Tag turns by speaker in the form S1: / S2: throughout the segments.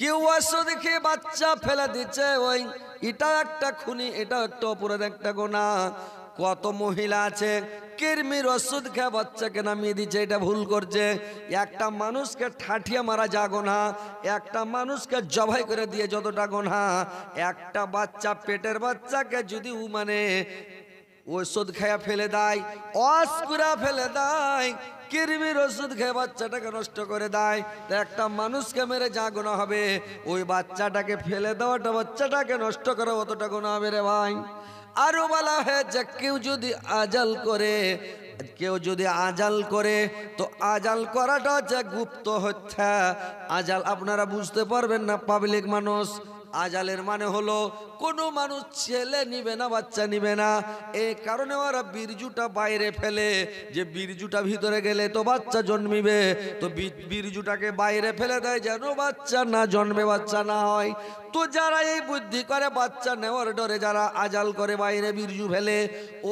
S1: কেউ ওষুধ খেয়ে বাচ্চা ফেলে দিচ্ছে ওই এটা একটা খুনি এটা একটা অপরাধ একটা গোনা কত মহিলা আছে কৃমির ওষুধ খেয়ে বাচ্চাকে নামিয়ে দিচ্ছে এটা ভুল করছে একটা মানুষকে ঠাঠিয়া মারা যা গোনা একটা মানুষকে জবাই করে দিয়ে যতটা গোনা একটা বাচ্চা পেটের বাচ্চাকে যদি ও মানে ওষুধ খেয়ে ফেলে দেয় অস ফেলে দেয় কিরমির ওষুধ খেয়ে বাচ্চাটাকে নষ্ট করে দেয় তা একটা মানুষকে মেরে যা গোনা হবে ওই বাচ্চাটাকে ফেলে দেওয়াটা বাচ্চাটাকে নষ্ট করা অতটা গোনা হবে রে ভাই আরও বলা হয়েছে কেউ যদি আজাল করে কেউ যদি আজাল করে তো আজাল করাটা হচ্ছে গুপ্ত হচ্ছে আজাল আপনারা বুঝতে পারবেন না পাবলিক মানুষ আজালের মানে হলো কোনো মানুষ ছেলে নিবে না বাচ্চা নিবে না এ কারণে ওরা বীরজুটা বাইরে ফেলে যে বীরজুটা ভিতরে গেলে তো বাচ্চা জন্মিবে তো বীরজুটাকে বাইরে ফেলে দেয় যেন বাচ্চা না জন্মে বাচ্চা না হয় তো যারা এই বুদ্ধি করে বাচ্চা নেওয়ার ডরে যারা আজাল করে বাইরে বীরজু ফেলে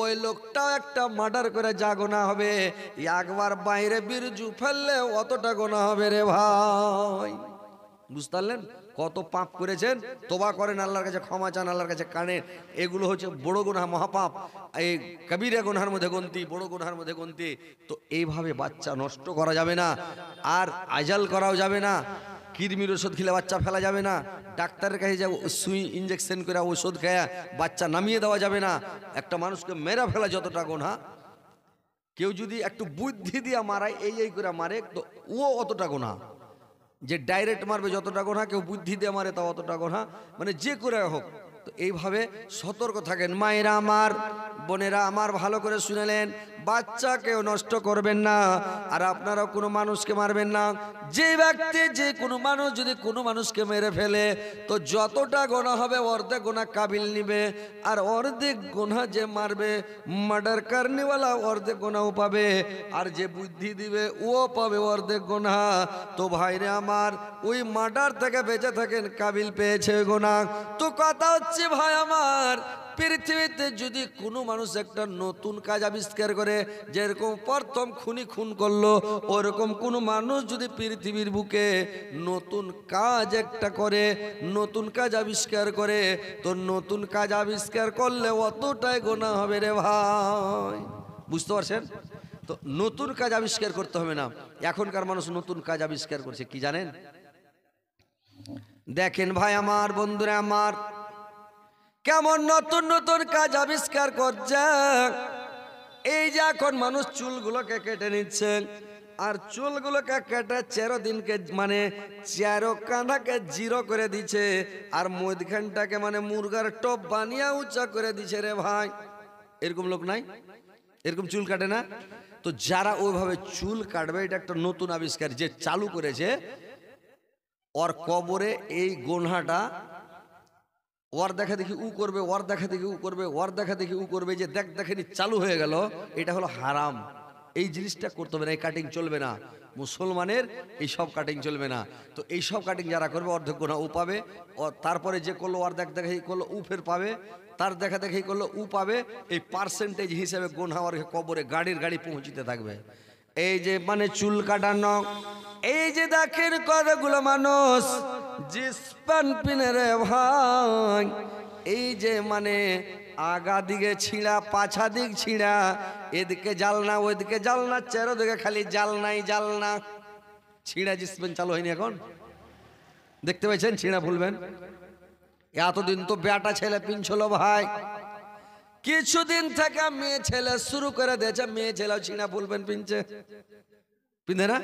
S1: ওই লোকটা একটা মার্ডার করে যা গোনা হবে একবার বাইরে বীরজু ফেললে অতটা গোনা হবে রে ভাই বুঝতে পারলেন কত পাপ করেছেন তোবা করেন আল্লাহর কাছে ক্ষমা চান আল্লাহর কাছে কানের এগুলো হচ্ছে বড় গুনহা মহাপাপ এই কবিরে গুনহার মধ্যে গন্তি বড় গুনহার মধ্যে গন্তি তো এইভাবে বাচ্চা নষ্ট করা যাবে না আর আজাল করাও যাবে না কিডমির ওষুধ খেলে বাচ্চা ফেলা যাবে না ডাক্তারের কাছে যাবো সুই ইঞ্জেকশন করে ওষুধ খায়া বাচ্চা নামিয়ে দেওয়া যাবে না একটা মানুষকে মেরা ফেলা যতটা গোনা কেউ যদি একটু বুদ্ধি দিয়া মারায় এই এই করে মারে তো ও অতটা গোনা যে ডাইরেক্ট মারবে যতটা গোনা কেউ বুদ্ধি দিয়ে মারে তা অতটা গোনা মানে যে করে হোক তো এইভাবে সতর্ক থাকেন মায়েরা আমার বোনেরা আমার ভালো করে শুনেলেন বাচ্চাকেও নষ্ট করবেন না আর আপনারা কোনো মানুষকে মারবেন না যে ব্যক্তি যে কোনো মানুষ যদি কোনো মানুষকে মেরে ফেলে তো যতটা গোনা হবে অর্ধেক গোনা কাবিল নিবে আর অর্ধেক গোনা যে মারবে মার্ডার কার্নিওয়ালা অর্ধেক গোনাও পাবে আর যে বুদ্ধি দিবে ও পাবে অর্ধেক গোনা তো ভাইরে আমার ওই মার্ডার থেকে বেঁচে থাকেন কাবিল পেয়েছে গোনা তো কথা হচ্ছে ভাই আমার পৃথিবীতে যদি কোনো মানুষ একটা নতুন কাজ আবিষ্কার করে যেরকম প্রথম খুনি খুন করলো ওরকম কোনো মানুষ যদি পৃথিবীর বুকে নতুন কাজ একটা করে নতুন কাজ আবিষ্কার করে তো নতুন কাজ আবিষ্কার করলে অতটাই গোনা হবে রে ভাই বুঝতে পারছেন তো নতুন কাজ আবিষ্কার করতে হবে না এখনকার মানুষ নতুন কাজ আবিষ্কার করছে কি জানেন দেখেন ভাই আমার বন্ধুরা আমার কেমন নতুন নতুন কাজ আবিষ্কার করছে এই যে এখন মানুষ চুলগুলোকে কেটে নিচ্ছেন আর চুলগুলোকে কেটে চেরো দিনকে মানে চেরো কানাকে জিরো করে দিছে আর মধ্যখানটাকে মানে মুরগার টপ বানিয়া উঁচা করে দিছে রে ভাই এরকম লোক নাই এরকম চুল কাটে না তো যারা ওইভাবে চুল কাটবে এটা একটা নতুন আবিষ্কার যে চালু করেছে ওর কবরে এই গোনহাটা ওর দেখা দেখি উ করবে ওর দেখা দেখি উ করবে ওর দেখা দেখি উ করবে যে দেখ দেখেনি চালু হয়ে গেল এটা হলো হারাম এই জিনিসটা করতে হবে না এই কাটিং চলবে না মুসলমানের এই সব কাটিং চলবে না তো এই সব কাটিং যারা করবে অর্ধেক গোনা উ পাবে তারপরে যে করলো ওয়ার দেখ দেখাই করলো উ ফের পাবে তার দেখা দেখাই করলো উ পাবে এই পার্সেন্টেজ হিসাবে গোনা ওর কবরে গাড়ির গাড়ি পৌঁছিতে থাকবে এই যে মানে চুল কাটানো এই যে দাখির কতগুলো মানুষ জিসপান পিনে রে ভাই এই যে মানে আগা দিকে ছিঁড়া পাছা দিক ছিঁড়া এদিকে জালনা ওইদিকে জালনা চেরো দিকে খালি জালনাই জালনা ছিঁড়া জিসপেন চালু হয়নি এখন দেখতে পাচ্ছেন ছিঁড়া ভুলবেন এতদিন তো বেটা ছেলে পিনছিল ভাই কিছুদিন থেকে মেয়ে ছেলে শুরু করে দিয়েছে মেয়ে ছেলে ছিনা বলবেন পিনছে পিনে না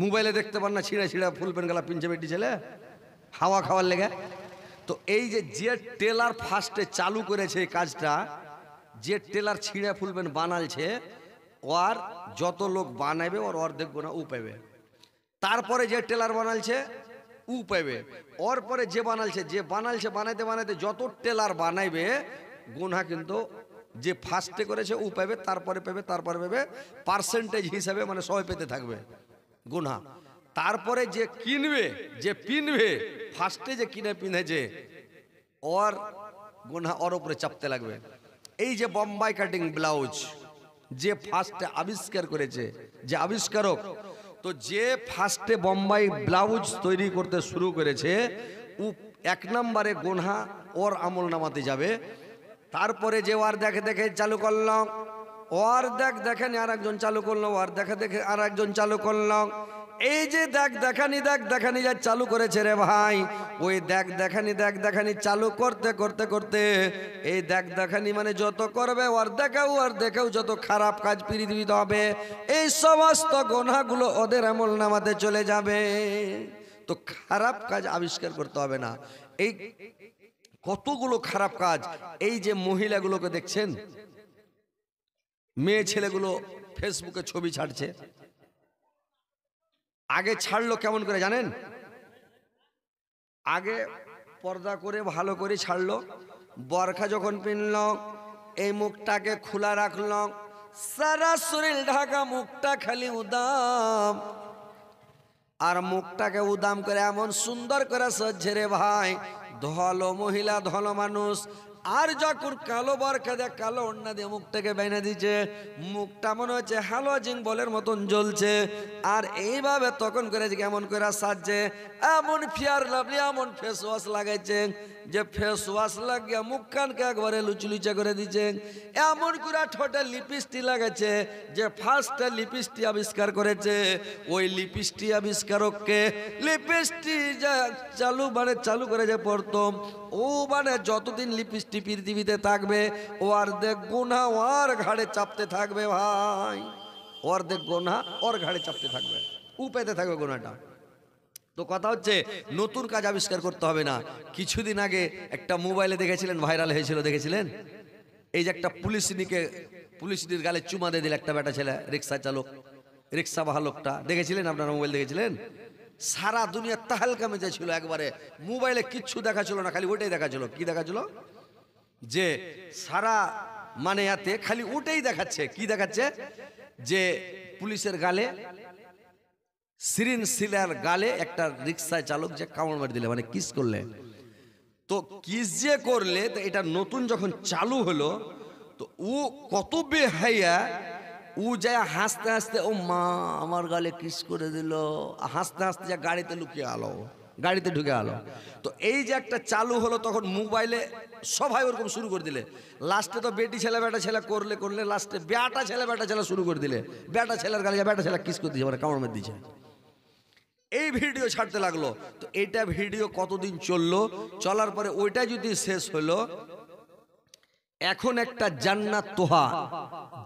S1: মোবাইলে দেখতে পান না ছিঁড়া ছিঁড়া ফুল প্যান্ট গেলা পিনছে বেটি ছেলে হাওয়া খাওয়ার লেগে তো এই যে যে টেলার ফার্স্টে চালু করেছে এই কাজটা যে টেলার ছিঁড়ে ফুল প্যান্ট বানালছে ওর যত লোক বানাবে ওর অর্ধেক গোনা ও পাবে তারপরে যে টেলার বানালছে উ পাবে ওর পরে যে বানালছে যে বানালছে বানাইতে বানাইতে যত টেলার বানাইবে গুনহা কিন্তু যে ফার্স্টে করেছে ও পাবে তারপরে পাবে তারপরে পাবে পার্সেন্টেজ হিসাবে মানে সবাই পেতে থাকবে গুনহা তারপরে যে কিনবে যে পিনবে ফার্স্টে যে কিনে পিনেছে ওর গুনহা ওর উপরে চাপতে লাগবে এই যে বম্বাই কাটিং ব্লাউজ যে ফার্স্টে আবিষ্কার করেছে যে আবিষ্কারক তো যে ফার্স্টে বোম্বাই ব্লাউজ তৈরি করতে শুরু করেছে উ এক নম্বরে গোনহা ওর আমল নামাতে যাবে তারপরে যে ওয়ার দেখে দেখে চালু করলাম ওর দেখ দেখেন আর একজন চালু করলো ওর দেখে দেখে আর একজন চালু করলাম এই যে দেখ দেখানি দেখ দেখানি যা চালু করেছে রে ভাই ওই দেখ দেখানি দেখ দেখানি চালু করতে করতে করতে এই দেখ দেখানি মানে যত করবে ওর দেখাও আর দেখাও যত খারাপ কাজ পৃথিবীতে হবে এই সমস্ত গোনাগুলো ওদের আমল নামাতে চলে যাবে তো খারাপ কাজ আবিষ্কার করতে হবে না এই কতগুলো খারাপ কাজ এই যে মহিলাগুলোকে দেখছেন মেয়ে ছেলেগুলো ফেসবুকে ছবি ছাড়ছে আগে ছাড়লো কেমন করে জানেন আগে পর্দা করে ভালো করে ছাড়লো বরখা যখন পিনল এই মুখটাকে খোলা রাখল সারা শরীর ঢাকা মুখটা খালি উদাম আর মুখটাকে উদাম করে এমন সুন্দর করে সজ্জে রে ভাই ধলো মহিলা ধলো মানুষ আর যখন কালো বার দেয় কালো অন্যা দিয়ে মুখটাকে বেঁধে দিচ্ছে মুখটা মনে হচ্ছে জিন বলের মতন জ্বলছে আর এইভাবে তখন করে কেমন করে সাজছে এমন ফিয়ার লাভলি এমন ফেস ওয়াশ লাগাইছে যে ফেস ওয়াশ লাগিয়া মুখ কানকে একবারে লুচুলুচা করে দিচ্ছেন এমন করে ঠোঁটে লিপিস্টি লাগাচ্ছে যে ফার্স্টে লিপিস্টি আবিষ্কার করেছে ওই লিপিস্টি আবিষ্কারককে লিপিস্টি যা চালু মানে চালু করে যে প্রথম ও মানে যতদিন লিপিস্টি পৃথিবীতে থাকবে ও অর্ধেক গুণা ওর ঘাড়ে চাপতে থাকবে ভাই অর্ধেক গোনা ওর ঘাড়ে চাপতে থাকবে উপেতে থাকবে গোনাটা তো কথা হচ্ছে নতুন কাজ আবিষ্কার করতে হবে না কিছুদিন আগে একটা মোবাইলে দেখেছিলেন ভাইরাল হয়েছিল দেখেছিলেন এই যে একটা পুলিশনিকে পুলিশনির গালে চুমা দিয়ে দিল একটা বেটা ছেলে রিক্সা চালক রিক্সা লোকটা দেখেছিলেন আপনারা মোবাইল দেখেছিলেন সারা দুনিয়া তাহালকা মেজা ছিল একবারে মোবাইলে কিচ্ছু দেখা ছিল না খালি ওটাই দেখা ছিল কি দেখা ছিল যে সারা মানে এতে খালি ওটাই দেখাচ্ছে কি দেখাচ্ছে যে পুলিশের গালে সিরিন সিলার গালে একটা রিক্সায় চালক যে কামড় মারি দিলে মানে কিস করলে তো কিস যে করলে তো এটা নতুন যখন চালু হলো তো ও কত বেহাইয়া ও যায় হাসতে হাসতে ও মা আমার গালে কিস করে দিল হাসতে হাসতে যা গাড়িতে লুকিয়ে আলো গাড়িতে ঢুকে আলো তো এই যে একটা চালু হলো তখন মোবাইলে সবাই ওরকম শুরু করে দিলে লাস্টে তো বেটি ছেলে বেটা ছেলে করলে করলে লাস্টে বেটা ছেলে বেটা ছেলে শুরু করে দিলে বেটা ছেলের গালে বেটা ছেলে কিস করে দিচ্ছে মানে কামড় মেরে দিয়েছে এই ভিডিও ছাড়তে লাগলো তো এটা ভিডিও কতদিন চললো চলার পরে ওইটা যদি শেষ হলো এখন একটা জান্নাত তোহা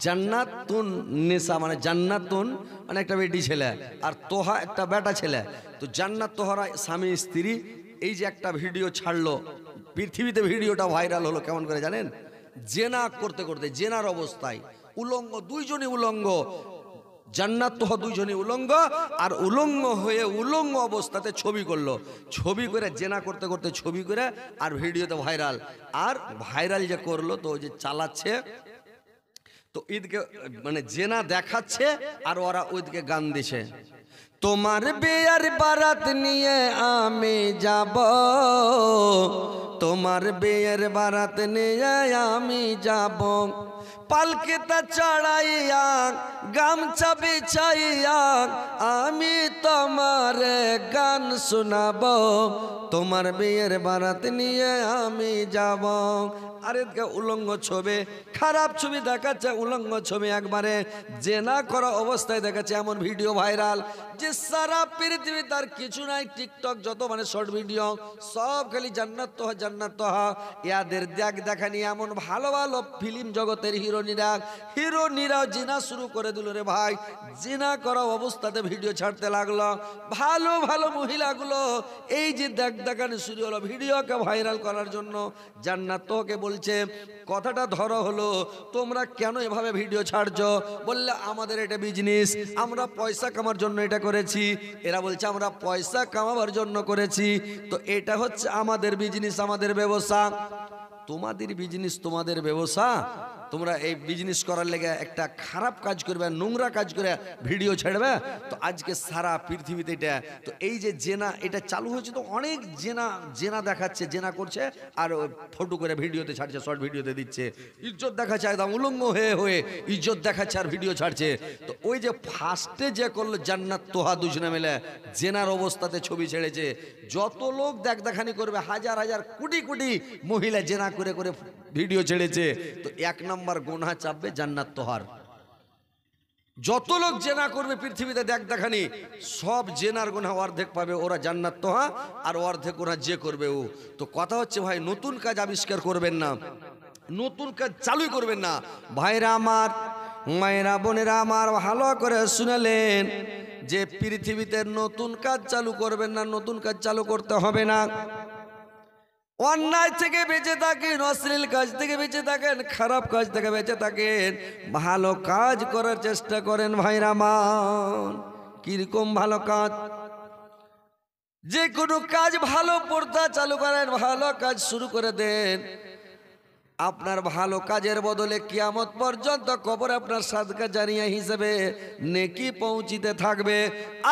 S1: জান্নাতুন নেশা মানে জান্নাতুন মানে একটা বেটি ছেলে আর তোহা একটা বেটা ছেলে তো জান্নাত তোহারা স্বামী স্ত্রী এই যে একটা ভিডিও ছাড়লো পৃথিবীতে ভিডিওটা ভাইরাল হলো কেমন করে জানেন জেনা করতে করতে জেনার অবস্থায় উলঙ্গ দুইজনই উলঙ্গ জান্নাত তো দুইজনে উলঙ্গ আর উলঙ্গ হয়ে উলঙ্গ অবস্থাতে ছবি করলো ছবি করে জেনা করতে করতে ছবি করে আর ভিডিওতে ভাইরাল আর ভাইরাল যে করলো তো যে চালাচ্ছে তো ঈদকে মানে জেনা দেখাচ্ছে আর ওরা ঈদকে গান দিছে তোমার বিয়ার বারাত নিয়ে আমি যাব তোমার বেয়ের বারাত নিয়ে আমি যাব তা চড়াইয়া গামছা বিছাইয়া আমি তোমার গান শোনাব তোমার বিয়ের বারাত নিয়ে আমি যাব আরে উলঙ্গ ছবি খারাপ ছবি দেখাচ্ছে উলঙ্গ ছবি একবারে যে না করা অবস্থায় দেখাচ্ছে এমন ভিডিও ভাইরাল যে সারা পৃথিবী তার কিছু নাই টিকটক যত মানে শর্ট ভিডিও সব খালি জান্নাত তো জান্নাতহা ইয়াদের দেখ দেখানি এমন ভালো ভালো ফিল্ম জগতের হিরোনিরা হিরোনিরাও জিনা শুরু করে দিল রে ভাই জিনা করা অবস্থাতে ভিডিও ছাড়তে লাগলো ভালো ভালো মহিলাগুলো এই যে দেখ দেখানি শুরু হলো ভিডিওকে ভাইরাল করার জন্য জান্নাত তোকে বলছে কথাটা ধরো হলো তোমরা কেন এভাবে ভিডিও ছাড়ছো বললে আমাদের এটা বিজনেস আমরা পয়সা কামার জন্য এটা করেছি এরা বলছে আমরা পয়সা কামাবার জন্য করেছি তো এটা হচ্ছে আমাদের বিজনেস আমাদের তোমাদের ব্যবসা তোমাদের বিজনেস তোমাদের ব্যবসা তোমরা এই বিজনেস করার লেগে একটা খারাপ কাজ করবে নোংরা কাজ করে ভিডিও ছেড়বে তো আজকে সারা পৃথিবীতে এটা তো এই যে জেনা এটা চালু হয়েছে তো অনেক জেনা জেনা দেখাচ্ছে জেনা করছে আর ফটো করে ভিডিওতে ছাড়ছে শর্ট ভিডিওতে দিচ্ছে ইজ্জত দেখাচ্ছে একদম উলঙ্গ হয়ে হয়ে ইজ্জত দেখাচ্ছে আর ভিডিও ছাড়ছে তো ওই যে ফার্স্টে যে করলো জান্নাত তোহা দুজনা মেলে জেনার অবস্থাতে ছবি ছেড়েছে যত লোক দেখ দেখানি করবে হাজার হাজার কোটি কোটি মহিলা জেনা করে করে ভিডিও ছেড়েছে তো এক নম্বর গোনা চাপবে জান্নাত তোহার যত লোক জেনা করবে পৃথিবীতে দেখ দেখানি সব জেনার গোনা অর্ধেক পাবে ওরা জান্নাত তোহা আর অর্ধেক ওরা যে করবে ও তো কথা হচ্ছে ভাই নতুন কাজ আবিষ্কার করবেন না নতুন কাজ চালুই করবেন না ভাইরা আমার মায়েরা বোনেরা আমার ভালো করে শুনেলেন যে পৃথিবীতে নতুন কাজ চালু করবেন না নতুন কাজ চালু করতে হবে না অন্যায় থেকে বেঁচে থাকেন অশ্লীল কাজ থেকে বেঁচে থাকেন খারাপ কাজ থেকে বেঁচে থাকেন ভালো কাজ করার চেষ্টা করেন ভাই মা কিরকম ভালো কাজ যে কোনো কাজ ভালো পর্দা চালু করেন ভালো কাজ শুরু করে দেন আপনার ভালো কাজের বদলে কিয়ামত পর্যন্ত কবর আপনার সাদকা জানিয়া হিসেবে নেকি পৌঁছিতে থাকবে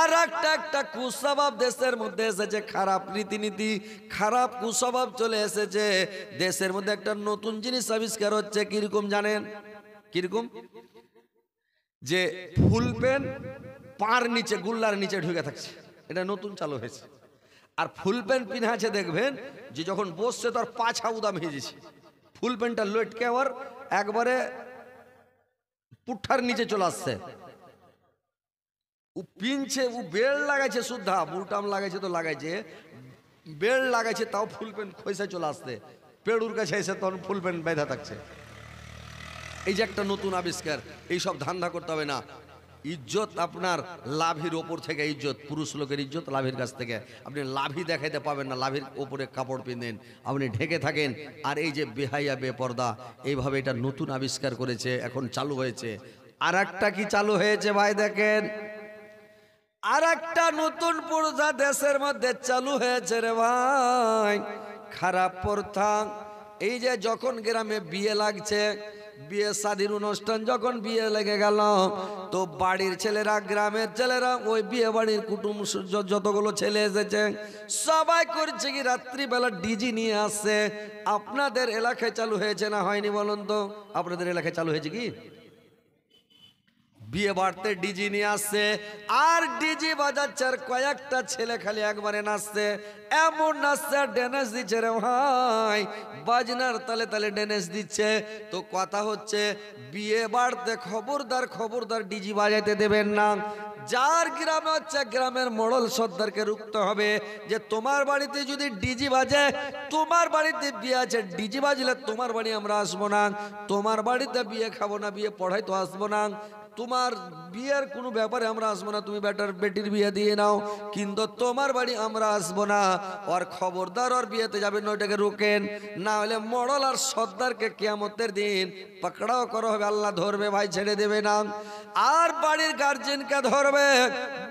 S1: আর একটা একটা কুস্বভাব দেশের মধ্যে এসেছে খারাপ রীতিনীতি খারাপ কুস্বভাব চলে এসেছে দেশের মধ্যে একটা নতুন জিনিস আবিষ্কার হচ্ছে কীরকম জানেন কীরকম যে ফুল পেন পার নিচে গুল্লার নিচে ঢুকে থাকছে এটা নতুন চালু হয়েছে আর ফুল প্যান্ট পিনাছে দেখবেন যে যখন বসছে তার পাছা উদাম ভেজেছে ফুল প্যান্টটা লটকে আবার একবারে পুঠার নিচে চলে আসছে ও পিনছে ও বেল লাগাইছে শুদ্ধা বুলটাম লাগাইছে তো লাগাইছে বেল লাগাইছে তাও ফুল প্যান্ট খৈসে চলে আসছে পেড়ুর কাছে এসে তখন ফুল প্যান্ট বেঁধা থাকছে এই যে একটা নতুন আবিষ্কার এইসব ধান্দা করতে হবে না ইজ্জত আপনার লাভের ওপর থেকে ইজ্জত পুরুষ লোকের ইজ্জত লাভের কাছ থেকে আপনি লাভি দেখাইতে পাবেন না লাভের ওপরে কাপড় পিনেন আপনি ঢেকে থাকেন আর এই যে বেহাইয়া বেপর্দা এইভাবে এটা নতুন আবিষ্কার করেছে এখন চালু হয়েছে আর একটা কি চালু হয়েছে ভাই দেখেন আর একটা নতুন পর্দা দেশের মধ্যে চালু হয়েছে রে ভাই খারাপ প্রথা এই যে যখন গ্রামে বিয়ে লাগছে বিয়ে শাদির অনুষ্ঠান যখন বিয়ে লেগে গেল তো বাড়ির ছেলেরা গ্রামের ছেলেরা ওই বিয়ে বাড়ির কুটুম যতগুলো ছেলে এসেছে সবাই করছে কি রাত্রিবেলা ডিজি নিয়ে আসছে আপনাদের এলাকায় চালু হয়েছে না হয়নি বলুন তো আপনাদের এলাকায় চালু হয়েছে কি বিয়ে বাড়তে ডিজি নিয়ে আসছে আর ডিজি বাজাচ্ছে আর কয়েকটা ছেলে খালি একবারে নাচছে এমন নাচছে আর ড্যানেস দিচ্ছে রে ভাই বাজনার তালে তালে ড্যানেস দিচ্ছে তো কথা হচ্ছে বিয়ে বাড়তে খবরদার খবরদার ডিজি বাজাইতে দেবেন না যার গ্রামে হচ্ছে গ্রামের মডল সর্দারকে রুখতে হবে যে তোমার বাড়িতে যদি ডিজি বাজে তোমার বাড়িতে বিয়ে আছে ডিজি বাজলে তোমার বাড়ি আমরা আসবো না তোমার বাড়িতে বিয়ে খাবো না বিয়ে পড়াই তো আসবো না তোমার বিয়ের কোনো ব্যাপারে আমরা আসবো না তুমি বেটার বেটির বিয়ে দিয়ে নাও কিন্তু তোমার বাড়ি আমরা আসবো না ওর খবরদার ওর বিয়েতে যাবে ওইটাকে রোকেন না হলে মডল আর সর্দারকে কেয়ামতের দিন পাকড়াও করা হবে আল্লাহ ধরবে ভাই ছেড়ে দেবে না আর বাড়ির গার্জেনকে ধরবে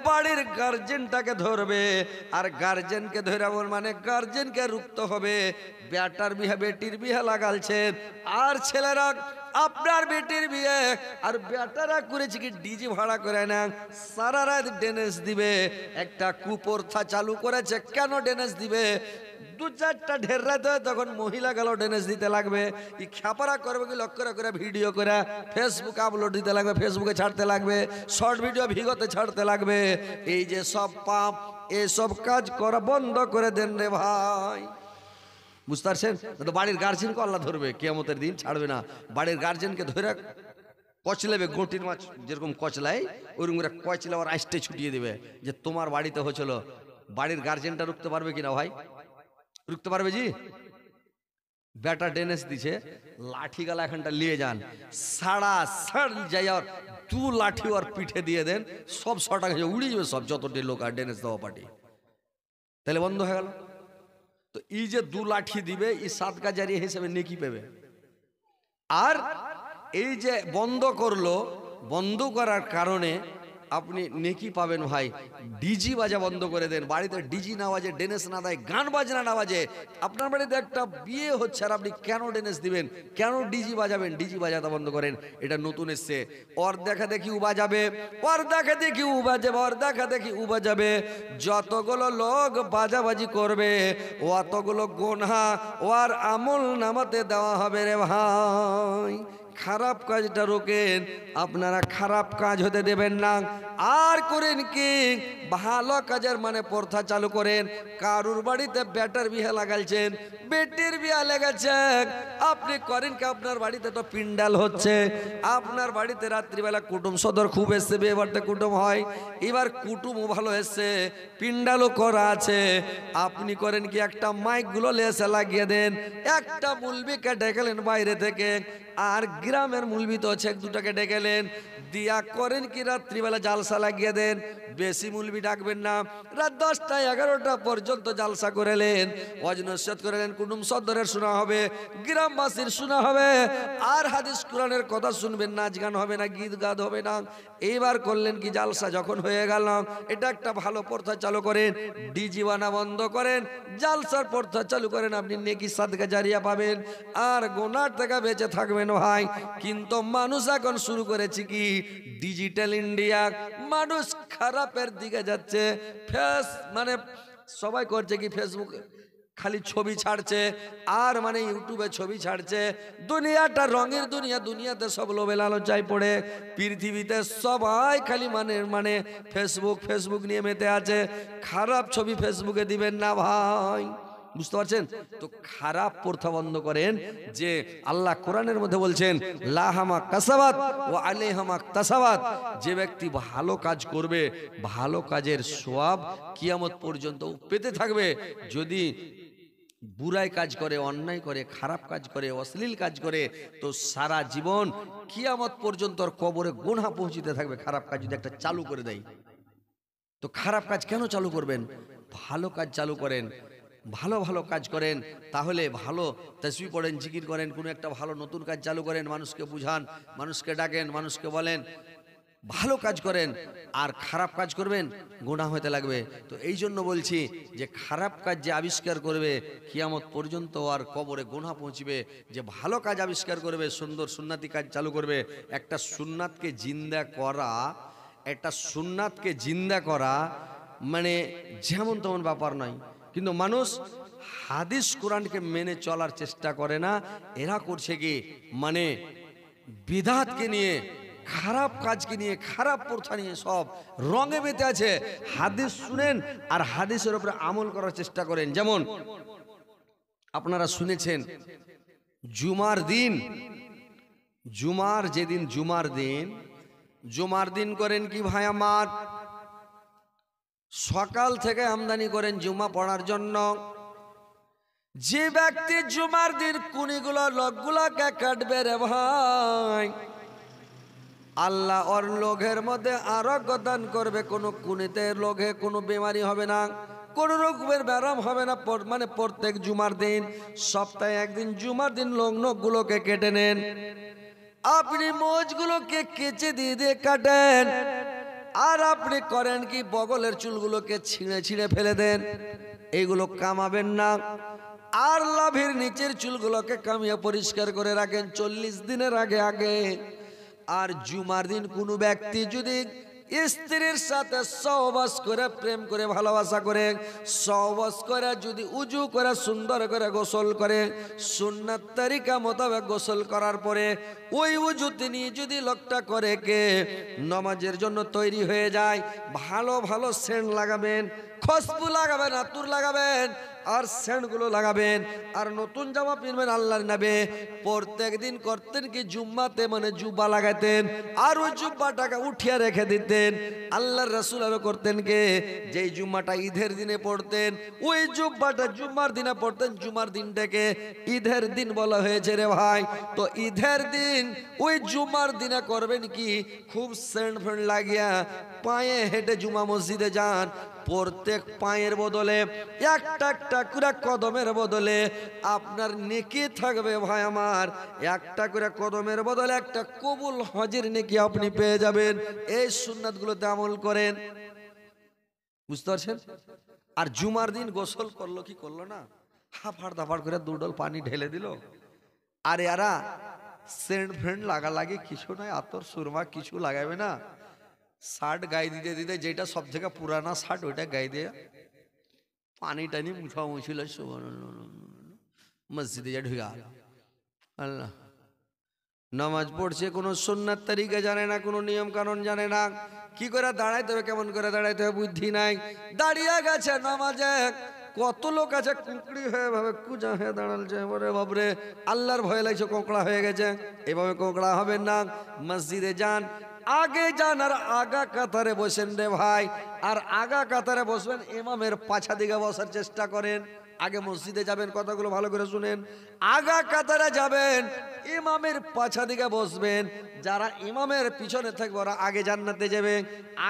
S1: বাড়ির গার্জেনটাকে ধরবে আর গার্জেনকে ধরে মানে গার্জেনকে রুখতে হবে বেটার বিয়ে বেটির বিয়ে লাগালছে আর ছেলেরা আপনার বেটির বিয়ে আর বেটারা করেছে কি ডিজি ভাড়া করে না সারা রাত ডেনেস দিবে একটা কুপ্রথা চালু করেছে কেন ডেনেস দিবে দু চারটা ঢের রাতে তখন মহিলা গেল ডেনেস দিতে লাগবে ই খ্যাপারা করবে কি লক্ষ্য করে ভিডিও করে ফেসবুকে আপলোড দিতে লাগবে ফেসবুকে ছাড়তে লাগবে শর্ট ভিডিও ভিগতে ছাড়তে লাগবে এই যে সব পাপ এসব কাজ করা বন্ধ করে দেন রে ভাই বুঝতে পারছেন তো বাড়ির গার্জেনকে আল্লাহ ধরবে কেমতের দিন ছাড়বে না বাড়ির গার্জেনকে ধরে কচলেবে গোটির মাছ যেরকম কচলায় ওইরকম করে কচলে আবার আইসটে ছুটিয়ে দেবে যে তোমার বাড়িতে হয়েছিল বাড়ির গার্জেনটা রুখতে পারবে কিনা ভাই রুখতে পারবে জি বেটা ডেনেস দিছে লাঠি গালা এখানটা নিয়ে যান সাড়া সাড় যাই আর দু লাঠি আর পিঠে দিয়ে দেন সব ছটা উড়িয়ে যাবে সব যতটি লোক আর ডেনেস দেওয়া পার্টি তাহলে বন্ধ হয়ে গেল তো এই যে দু লাঠি দিবে এই সাত গাজারি হিসেবে নেকি পেবে আর এই যে বন্ধ করলো বন্ধ করার কারণে আপনি নেকি পাবেন ভাই ডিজি বাজা বন্ধ করে দেন বাড়িতে ডিজি না বাজে ডেনেস না দেয় গান বাজনা না বাজে আপনার বাড়িতে একটা বিয়ে হচ্ছে আর আপনি কেন ডেনেস দিবেন কেন ডিজি বাজাবেন ডিজি বাজাতে বন্ধ করেন এটা নতুন এসছে অর দেখা দেখি উ বাজাবে অর দেখা দেখি উ বাজাবে অর দেখা দেখি উ বাজাবে যতগুলো লোক বাজাবাজি করবে অতগুলো গোনহা ওর আমল নামাতে দেওয়া হবে রে ভাই খারাপ কাজটা রোকেন আপনারা খারাপ কাজ হতে দেবেন না আর করেন কি ভালো কাজের মানে প্রথা চালু করেন কারুর বাড়িতে ব্যাটার বিহা লাগাইছেন বেটির বিয়া লেগেছে আপনি করেন কি আপনার বাড়িতে তো পিন্ডাল হচ্ছে আপনার বাড়িতে রাত্রিবেলা কুটুম সদর খুব এসছে বিয়েবারটা কুটুম হয় এবার কুটুমও ভালো এসছে পিন্ডালও করা আছে আপনি করেন কি একটা মাইকগুলো লেসে লাগিয়ে দেন একটা মুলবিকে ডেকেলেন বাইরে থেকে আর গ্রামের মূলবি তো এক দুটাকে ডেকেলেন দিয়া করেন কি রাত্রিবেলা জালসা লাগিয়ে দেন বেশি মূলবি ডাকবেন না রাত দশটা এগারোটা পর্যন্ত জালসা করেলেন অজনসেদ করেলেন কুটুম সদরের শোনা হবে গ্রামবাসীর শোনা হবে আর হাদিস কোরআনের কথা শুনবেন নাচ গান হবে না গীত গাদ হবে না এইবার করলেন কি জালসা যখন হয়ে গেলাম এটা একটা ভালো প্রথা চালু করেন ডিজিওয়ানা বন্ধ করেন জালসার প্রথা চালু করেন আপনি নেকি সাদকে জারিয়া পাবেন আর গোনার থেকে বেঁচে থাকবেন ভাই কিন্তু মানুষ এখন শুরু করেছে কি ডিজিটাল ইন্ডিয়া মানুষ খারাপের দিকে যাচ্ছে ফেস মানে সবাই করছে কি ফেসবুকে খালি ছবি ছাড়ছে আর মানে ইউটিউবে ছবি ছাড়ছে দুনিয়াটা রঙের দুনিয়া দুনিয়াতে সব লোভে লালচাই পড়ে পৃথিবীতে সবাই খালি মানে মানে ফেসবুক ফেসবুক নিয়ে মেতে আছে খারাপ ছবি ফেসবুকে দিবেন না ভাই বুঝতে পারছেন তো খারাপ প্রথা বন্ধ করেন যে আল্লাহ কোরআনের মধ্যে বলছেন লাহামা কাসাবাত ও আলেহামা তাসাবাত যে ব্যক্তি ভালো কাজ করবে ভালো কাজের সোয়াব কিয়ামত পর্যন্ত পেতে থাকবে যদি বুড়ায় কাজ করে অন্যায় করে খারাপ কাজ করে অশ্লীল কাজ করে তো সারা জীবন কিয়ামত পর্যন্ত কবরে গোনা পৌঁছিতে থাকবে খারাপ কাজ যদি একটা চালু করে দেয় তো খারাপ কাজ কেন চালু করবেন ভালো কাজ চালু করেন ভালো ভালো কাজ করেন তাহলে ভালো তসবি পড়েন জিকির করেন কোনো একটা ভালো নতুন কাজ চালু করেন মানুষকে বুঝান মানুষকে ডাকেন মানুষকে বলেন ভালো কাজ করেন আর খারাপ কাজ করবেন গোনা হতে লাগবে তো এই জন্য বলছি যে খারাপ কাজ যে আবিষ্কার করবে কিয়ামত পর্যন্ত আর কবরে গোনা পৌঁছবে যে ভালো কাজ আবিষ্কার করবে সুন্দর সুন্নাতি কাজ চালু করবে একটা সুন্নাতকে জিন্দা করা একটা সুন্নাতকে জিন্দা করা মানে যেমন তেমন ব্যাপার নয় কিন্তু মানুষ হাদিস কোরআনকে মেনে চলার চেষ্টা করে না এরা করছে কি মানে বিধাতকে নিয়ে খারাপ কাজকে নিয়ে খারাপ প্রথা নিয়ে সব রঙে মেতে আছে হাদিস শুনেন আর হাদিসের উপরে আমল করার চেষ্টা করেন যেমন আপনারা শুনেছেন জুমার দিন জুমার যেদিন জুমার দিন জুমার দিন করেন কি ভাই আমার সকাল থেকে আমদানি করেন জুমা পড়ার জন্য যে ব্যক্তি জুমার দিন কুনিগুলো লোকগুলাকে কাটবে রে ভাই আল্লাহ ওর লোঘের মধ্যে আরোগ্য দান করবে কোনো কুনিতে লোঘে কোনো বেমারি হবে না কোনো রোগের ব্যারাম হবে না মানে প্রত্যেক জুমার দিন সপ্তাহে একদিন জুমার দিন লগ্নগুলোকে কেটে নেন আপনি মোজগুলোকে কেচে দিয়ে দিয়ে কাটেন আর আপনি করেন কি বগলের চুলগুলোকে ছিঁড়ে ছিঁড়ে ফেলে দেন এইগুলো কামাবেন না আর লাভের নিচের চুলগুলোকে কামিয়ে পরিষ্কার করে রাখেন চল্লিশ দিনের আগে আগে আর জুমার দিন কোনো ব্যক্তি যদি স্ত্রীর সাথে সহবাস করে প্রেম করে ভালোবাসা করে সহবাস করে যদি উজু করে সুন্দর করে গোসল করে সুন্নার তারিকা মোতাবেক গোসল করার পরে ওই উজু তিনি যদি লোকটা করে কে নমাজের জন্য তৈরি হয়ে যায় ভালো ভালো সেন্ট লাগাবেন খসবু লাগাবেন আতুর লাগাবেন আর স্যান্ডগুলো লাগাবেন আর নতুন জামা পিনবেন আল্লাহর নামে প্রত্যেক দিন করতেন কি জুম্মাতে মানে জুব্বা লাগাতেন আর ওই জুব্বাটাকে উঠিয়ে রেখে দিতেন আল্লাহর রাসুল আরও করতেন কে যেই জুম্মাটা ঈদের দিনে পড়তেন ওই জুব্বাটা জুম্মার দিনে পড়তেন জুমার দিনটাকে ঈদের দিন বলা হয়েছে রে ভাই তো ঈদের দিন ওই জুমার দিনে করবেন কি খুব স্যান্ড ফ্যান্ড লাগিয়া পায়ে হেঁটে জুমা মসজিদে যান প্রত্যেক পায়ের বদলে একটা একটা করে কদমের বদলে আপনার নেকি থাকবে ভাই আমার একটা করে কদমের বদলে একটা কবুল হজের নেকি আপনি পেয়ে যাবেন এই সুন্নাতগুলোতে আমল করেন বুঝতে পারছেন আর জুমার দিন গোসল করলো কি করলো না হাফাড় দাফাড় করে দুডল পানি ঢেলে দিল আর এরা সেন্ট ফ্রেন্ড লাগা লাগে কিছু নয় আতর সুরমা কিছু লাগাবে না শার্ট গায়ে দিতে দিতে যেটা সব থেকে পুরানা শার্ট ওইটা গায়ে দিয়ে পানি টানি মুঠা মুছিল মসজিদে যা ঢুকে আল্লাহ নামাজ পড়ছে কোনো সন্ন্যার তারিখে জানে না কোনো নিয়ম কানুন জানে না কি করে দাঁড়াইতে হবে কেমন করে দাঁড়াইতে হবে বুদ্ধি নাই দাঁড়িয়ে গেছে নামাজে কত লোক আছে কুঁকড়ি হয়ে ভাবে কুজা হয়ে দাঁড়ালছে ওরে বাবরে আল্লাহর ভয় লাগছে কোঁকড়া হয়ে গেছে এভাবে কোঁকড়া হবে না মসজিদে যান আগে যান আর আগা কাতারে বসেন রে ভাই আর আগা কাতারে বসবেন এমামের পাছা দিকে বসার চেষ্টা করেন আগে মসজিদে যাবেন কথাগুলো ভালো করে শুনেন আগা কাতারে যাবেন ইমামের পাছা দিকে বসবেন যারা ইমামের পিছনে থাকবে ওরা আগে জান্নাতে যাবে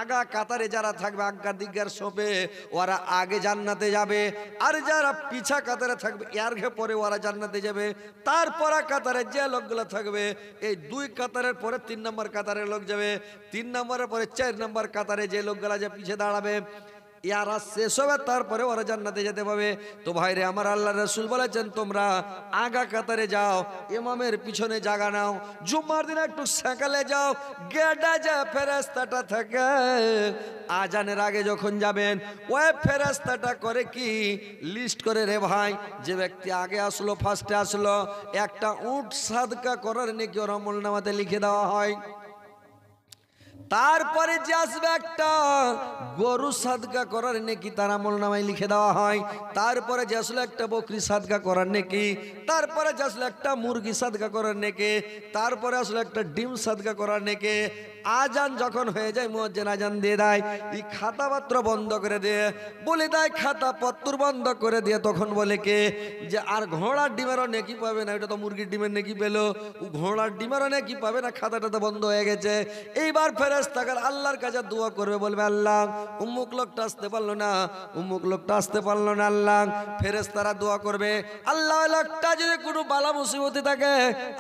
S1: আগা কাতারে যারা থাকবে আজ্ঞা দিজ্ঞার সোপে ওরা আগে জান্নাতে যাবে আর যারা পিছা কাতারে থাকবে এর ঘে পরে ওরা জান্নাতে যাবে তারপর কাতারে যে লোকগুলো থাকবে এই দুই কাতারের পরে তিন নম্বর কাতারের লোক যাবে তিন নম্বরের পরে চার নম্বর কাতারে যে লোকগুলো যে পিছিয়ে দাঁড়াবে ইয়ারা শেষ হবে তারপরে ওরা জান্নাতে যেতে পাবে তো ভাই রে আমার আল্লাহ রসুল বলেছেন তোমরা আগা কাতারে যাও ইমামের পিছনে জাগা নাও জুম্মার দিন একটু সেকালে যাও গেডা যা ফেরাস্তাটা থাকে আজানের আগে যখন যাবেন ওই ফেরাস্তাটা করে কি লিস্ট করে রে ভাই যে ব্যক্তি আগে আসলো ফার্স্টে আসলো একটা উঠ সাদকা করার নাকি ওর আমল নামাতে লিখে দেওয়া হয় তারপরে যে আসবে একটা গরু সাদগা করার নাকি তার আমল নামায় লিখে দেওয়া হয় তারপরে যে আসলে একটা বকরি সাদগা করার নাকি তারপরে যে আসলে একটা মুরগি সাদগা করার নেকে তারপরে আসলে একটা ডিম সাদগা করার নেকে আজান যখন হয়ে যায় মোয়াজ্জেন আজান দিয়ে দেয় এই খাতাপত্র বন্ধ করে দিয়ে বলে দেয় খাতাপত্র বন্ধ করে দিয়ে তখন বলে কে যে আর ঘোড়ার ডিমেরও নেকি পাবে না এটা তো মুরগির ডিমের নেকি পেলো ঘোড়ার ডিমেরও নেকি পাবে না খাতাটা তো বন্ধ হয়ে গেছে এইবার ফেরে রাস্তাঘাট আল্লাহর কাছে দোয়া করবে বলবে আল্লাহ উম্মুক লোকটা আসতে পারলো না উম্মুক লোকটা আসতে পারলো না আল্লাহ ফেরেস তারা দোয়া করবে আল্লাহ লোকটা যদি কোনো বালা মুসিবতে থাকে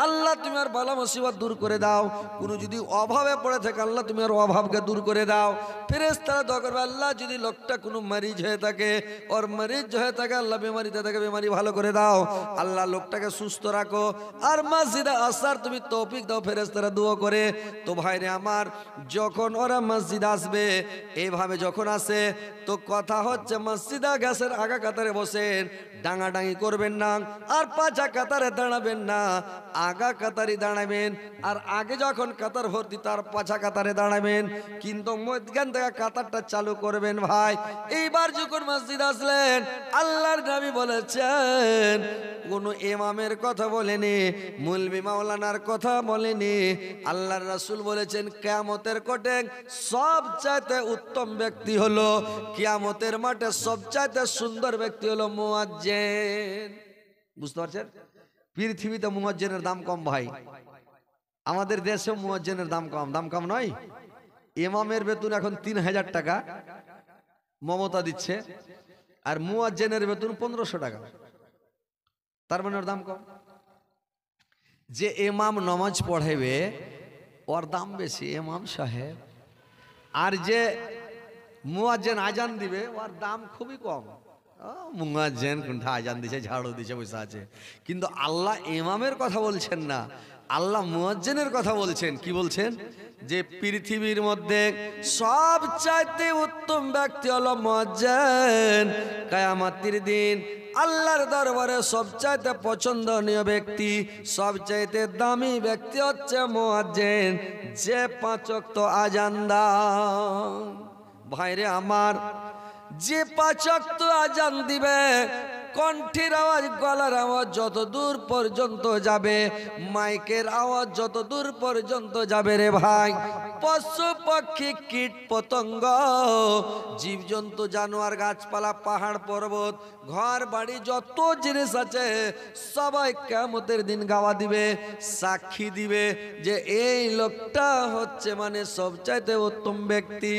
S1: আল্লাহ তুমি আর বালা মুসিবত দূর করে দাও কোনো যদি অভাবে পড়ে থাকে আল্লাহ তুমি আর অভাবকে দূর করে দাও ফেরেস তারা দোয়া করবে আল্লাহ যদি লোকটা কোনো মারিজ হয়ে থাকে ওর মারিজ হয়ে থাকে আল্লাহ বেমারিতে থাকে বেমারি ভালো করে দাও আল্লাহ লোকটাকে সুস্থ রাখো আর মসজিদে আসার তুমি তৌফিক দাও ফেরেস তারা দোয়া করে তো ভাইরে আমার যখন ওরা মসজিদ আসবে এভাবে যখন আসে তো কথা হচ্ছে মসজিদা গ্যাসের আগা কাতারে বসেন ডাঙাডাঙি করবেন না আর পাঁচা কাতারে দাঁড়াবেন না আগা কাতারে দাঁড়াবেন আর আগে যখন কাতার ভর্তি তার পাছা কাতারে দাঁড়াবেন কিন্তু মধ্যখান থেকে কাতারটা চালু করবেন ভাই এইবার যখন মসজিদ আসলেন আল্লাহর নামি বলেছেন কোনো এমামের কথা বলেনি মুলবি মাওলানার কথা বলেনি আল্লাহর রাসুল বলেছেন কেয়ামতের কোটে সবচাইতে উত্তম ব্যক্তি হলো কেয়ামতের মাঠে সবচাইতে সুন্দর ব্যক্তি হলো মোয়াজ্জে বুঝতে পারছেন পৃথিবীতে মুহাজ্জেনের দাম কম ভাই আমাদের দেশে মুহাজ্জেনের দাম কম দাম কম নয় ইমামের বেতন এখন তিন হাজার টাকা মমতা দিচ্ছে আর মুয়াজ্জেনের বেতন পনেরোশো টাকা তার মানে ওর দাম কম যে এমাম নমাজ পড়াইবে ওর দাম বেশি এমাম সাহেব আর যে মুয়াজ্জেন আজান দিবে ওর দাম খুবই কম জেন কুণ্ঠা আজান দিছে ঝাড়ু দিছে বসে আছে কিন্তু আল্লাহ ইমামের কথা বলছেন না আল্লাহ মুয়াজ্জেনের কথা বলছেন কি বলছেন যে পৃথিবীর মধ্যে সব চাইতে উত্তম ব্যক্তি হলো মুয়াজ্জেন কায়ামাতির দিন আল্লাহর দরবারে সবচাইতে পছন্দনীয় ব্যক্তি সবচাইতে দামি ব্যক্তি হচ্ছে মোয়াজ্জেন যে পাঁচক তো আজান ভাইরে আমার যে পাচক্ত আজান দিবে কণ্ঠের আওয়াজ গলার আওয়াজ যত দূর পর্যন্ত যাবে মাইকের আওয়াজ যত দূর পর্যন্ত যাবে রে ভাই পশু পক্ষী কীট পতঙ্গ জীবজন্তু জানোয়ার গাছপালা পাহাড় পর্বত ঘর বাড়ি যত জিনিস আছে সবাই কেমতের দিন গাওয়া দিবে সাক্ষী দিবে যে এই লোকটা হচ্ছে মানে সবচাইতে উত্তম ব্যক্তি